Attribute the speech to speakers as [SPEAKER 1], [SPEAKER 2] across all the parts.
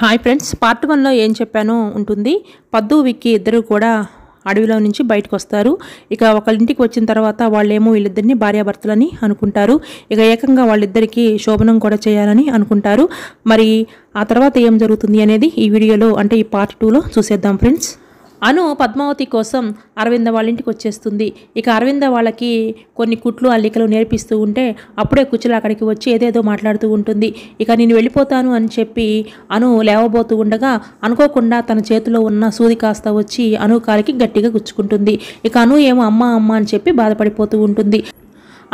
[SPEAKER 1] hi friends part వన్లో ఏం చెప్పానో ఉంటుంది పద్దు విక్కి ఇద్దరు కూడా అడవిలో నుంచి బయటకు వస్తారు ఇక ఒకళ్ళింటికి వచ్చిన తర్వాత వాళ్ళేమో వీళ్ళిద్దరిని భార్యాభర్తలని అనుకుంటారు ఇక ఏకంగా వాళ్ళిద్దరికీ శోభనం కూడా చేయాలని అనుకుంటారు మరి ఆ తర్వాత ఏం జరుగుతుంది అనేది ఈ వీడియోలో అంటే ఈ పార్ట్ టూలో చూసేద్దాం ఫ్రెండ్స్ అను పద్మావతి కోసం అరవింద వాళ్ళ ఇంటికి వచ్చేస్తుంది ఇక అరవింద వాళ్ళకి కొన్ని కుట్లు అల్లికలు నేర్పిస్తూ ఉంటే అప్పుడే కుచ్చులు అక్కడికి వచ్చి ఏదేదో మాట్లాడుతూ ఉంటుంది ఇక నేను వెళ్ళిపోతాను అని చెప్పి అను లేవబోతూ ఉండగా అనుకోకుండా తన చేతిలో ఉన్న సూది కాస్త వచ్చి అను కాలికి గట్టిగా గుచ్చుకుంటుంది ఇక అను ఏమో అమ్మ అమ్మ అని చెప్పి బాధపడిపోతూ ఉంటుంది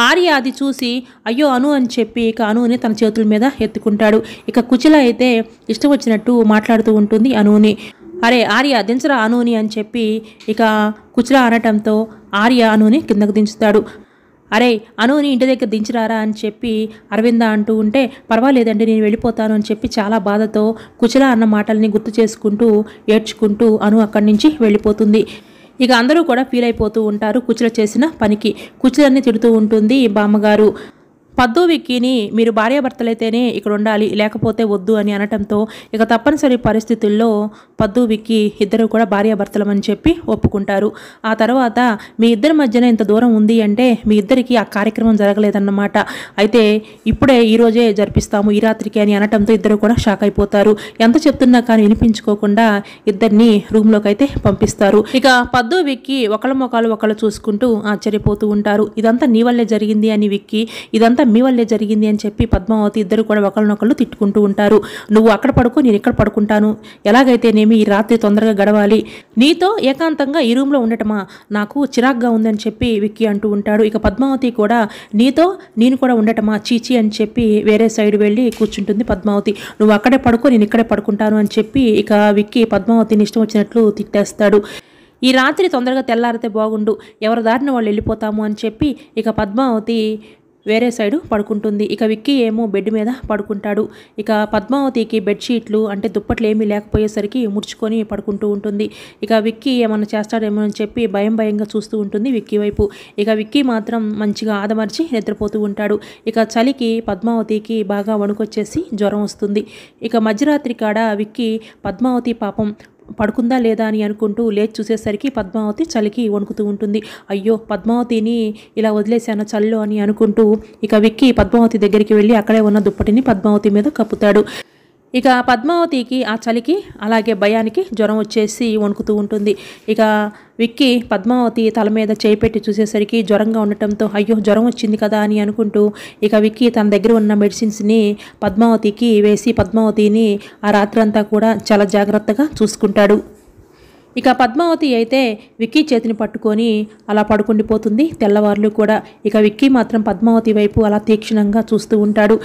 [SPEAKER 1] ఆర్య అది చూసి అయ్యో అను అని చెప్పి ఇక అనుని తన చేతుల మీద ఎత్తుకుంటాడు ఇక కుచిల అయితే ఇష్టం వచ్చినట్టు మాట్లాడుతూ ఉంటుంది అనుని అరే ఆర్య దించరా అనూని అని చెప్పి ఇక కుచరా అనటంతో ఆర్య అనుని కిందకు దించుతాడు అరే అనుని ఇంటి దగ్గర దించిరారా అని చెప్పి అరవింద అంటూ ఉంటే పర్వాలేదండి నేను వెళ్ళిపోతాను అని చెప్పి చాలా బాధతో కుచల అన్న మాటల్ని గుర్తు చేసుకుంటూ ఏడ్చుకుంటూ అను అక్కడి నుంచి వెళ్ళిపోతుంది ఇక అందరూ కూడా ఫీల్ అయిపోతూ ఉంటారు కుచుల చేసిన పనికి కుచులన్నీ తిడుతూ ఉంటుంది బామ్మగారు పద్దు విక్కీని మీరు భార్యాభర్తలైతేనే ఇక్కడ ఉండాలి లేకపోతే వద్దు అని అనటంతో ఇక తప్పనిసరి పరిస్థితుల్లో పద్దు విక్కి ఇద్దరు కూడా భార్యాభర్తలమని చెప్పి ఒప్పుకుంటారు ఆ తర్వాత మీ ఇద్దరి మధ్యన ఇంత దూరం ఉంది అంటే మీ ఇద్దరికి ఆ కార్యక్రమం జరగలేదన్నమాట అయితే ఇప్పుడే ఈరోజే జరిపిస్తాము ఈ రాత్రికి అని అనటంతో ఇద్దరు కూడా షాక్ అయిపోతారు ఎంత చెప్తున్నా కానీ వినిపించుకోకుండా ఇద్దరిని రూమ్లోకి అయితే పంపిస్తారు ఇక పద్దు విక్కి ఒకళ్ళ ముఖాలు ఒకళ్ళు చూసుకుంటూ ఆశ్చర్యపోతూ ఉంటారు ఇదంతా నీ వల్లే జరిగింది అని విక్కి ఇదంతా మీ వల్లే జరిగింది అని చెప్పి పద్మావతి ఇద్దరు కూడా ఒకరినొకళ్ళు తిట్టుకుంటూ ఉంటారు నువ్వు అక్కడ పడుకో నేను ఇక్కడ పడుకుంటాను ఎలాగైతేనేమి ఈ రాత్రి తొందరగా గడవాలి నీతో ఏకాంతంగా ఈ రూమ్లో ఉండటమా నాకు చిరాగ్గా ఉందని చెప్పి విక్కీ అంటూ ఉంటాడు ఇక పద్మావతి కూడా నీతో నేను కూడా ఉండటమా చీచి అని చెప్పి వేరే సైడ్ వెళ్ళి కూర్చుంటుంది పద్మావతి నువ్వు అక్కడే పడుకో నేను ఇక్కడే పడుకుంటాను అని చెప్పి ఇక విక్కీ పద్మావతిని ఇష్టం వచ్చినట్లు తిట్టేస్తాడు ఈ రాత్రి తొందరగా తెల్లారితే బాగుండు ఎవరి దారిన వాళ్ళు వెళ్ళిపోతాము అని చెప్పి ఇక పద్మావతి వేరే సైడు పడుకుంటుంది ఇక విక్కీ ఏమో బెడ్ మీద పడుకుంటాడు ఇక పద్మావతికి బెడ్షీట్లు అంటే దుప్పట్లు ఏమీ లేకపోయేసరికి ముడుచుకొని పడుకుంటూ ఉంటుంది ఇక విక్కీ ఏమన్నా చేస్తాడేమో అని చెప్పి భయం భయంగా చూస్తూ ఉంటుంది విక్కీ వైపు ఇక విక్కీ మాత్రం మంచిగా ఆదమర్చి నిద్రపోతూ ఉంటాడు ఇక చలికి పద్మావతికి బాగా వణుకొచ్చేసి జ్వరం వస్తుంది ఇక మధ్యరాత్రి కాడ విక్కీ పద్మావతి పాపం పడుకుందా లేదా అని అనుకుంటూ లేచి చూసేసరికి పద్మావతి చలికి వణుకుతూ ఉంటుంది అయ్యో పద్మావతిని ఇలా వదిలేశాను చల్లు అని అనుకుంటూ ఇక విక్కి పద్మావతి దగ్గరికి వెళ్ళి అక్కడే ఉన్న దుప్పటిని పద్మావతి మీద కప్పుతాడు ఇక పద్మావతికి ఆ చలికి అలాగే భయానికి జ్వరం వచ్చేసి వణుకుతూ ఉంటుంది ఇక విక్కి పద్మావతి తల మీద చేయి పెట్టి చూసేసరికి జ్వరంగా ఉండటంతో అయ్యో జ్వరం వచ్చింది కదా అని అనుకుంటూ ఇక విక్కి తన దగ్గర ఉన్న మెడిసిన్స్ని పద్మావతికి వేసి పద్మావతిని ఆ రాత్రంతా కూడా చాలా జాగ్రత్తగా చూసుకుంటాడు ఇక పద్మావతి అయితే విక్కీ చేతిని పట్టుకొని అలా పడుకుండిపోతుంది తెల్లవార్లు కూడా ఇక విక్కీ మాత్రం పద్మావతి వైపు అలా తీక్షణంగా చూస్తూ ఉంటాడు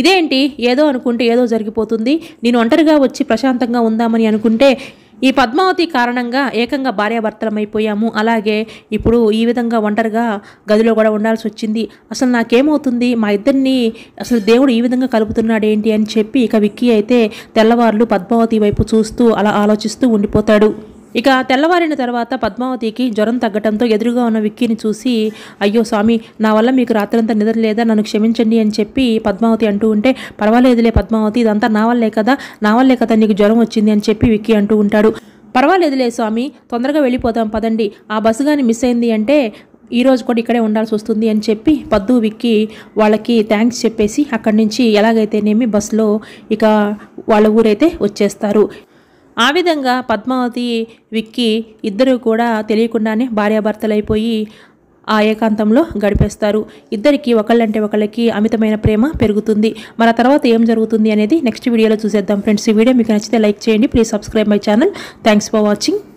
[SPEAKER 1] ఇదేంటి ఏదో అనుకుంటే ఏదో జరిగిపోతుంది నేను ఒంటరిగా వచ్చి ప్రశాంతంగా ఉందామని అనుకుంటే ఈ పద్మావతి కారణంగా ఏకంగా భార్యాభర్తలమైపోయాము అలాగే ఇప్పుడు ఈ విధంగా ఒంటరిగా గదిలో కూడా ఉండాల్సి వచ్చింది అసలు నాకేమవుతుంది మా ఇద్దరిని అసలు దేవుడు ఈ విధంగా కలుపుతున్నాడు ఏంటి అని చెప్పి ఇక విక్కీ అయితే తెల్లవార్లు పద్మావతి వైపు చూస్తూ అలా ఆలోచిస్తూ ఉండిపోతాడు ఇక తెల్లవారిన తర్వాత పద్మావతికి జ్వరం తగ్గటంతో ఎదురుగా ఉన్న విక్కీని చూసి అయ్యో స్వామి నా వల్ల మీకు రాత్రంతా నిద్ర లేదా నన్ను క్షమించండి అని చెప్పి పద్మావతి అంటూ ఉంటే పర్వాలేదులే పద్మావతి ఇదంతా నా వల్లే కదా నా వల్లే కదా నీకు జ్వరం వచ్చింది అని చెప్పి విక్కీ అంటూ ఉంటాడు పర్వాలేదులే స్వామి తొందరగా వెళ్ళిపోతాం పదండి ఆ బస్సు కానీ మిస్ అయింది అంటే ఈ రోజు కూడా ఇక్కడే ఉండాల్సి వస్తుంది అని చెప్పి పద్దు విక్కి వాళ్ళకి థ్యాంక్స్ చెప్పేసి అక్కడి నుంచి ఎలాగైతేనేమి బస్సులో ఇక వాళ్ళ ఊరైతే వచ్చేస్తారు ఆ విధంగా పద్మావతి విక్కి ఇద్దరు కూడా తెలియకుండానే భార్యాభర్తలైపోయి ఆ ఏకాంతంలో గడిపేస్తారు ఇద్దరికి ఒకళ్ళంటే ఒకళ్ళకి అమితమైన ప్రేమ పెరుగుతుంది మన తర్వాత ఏం జరుగుతుంది అనేది నెక్స్ట్ వీడియోలో చూసేద్దాం ఫ్రెండ్స్ ఈ వీడియో మీకు నచ్చితే లైక్ చేయండి please subscribe my channel thanks for watching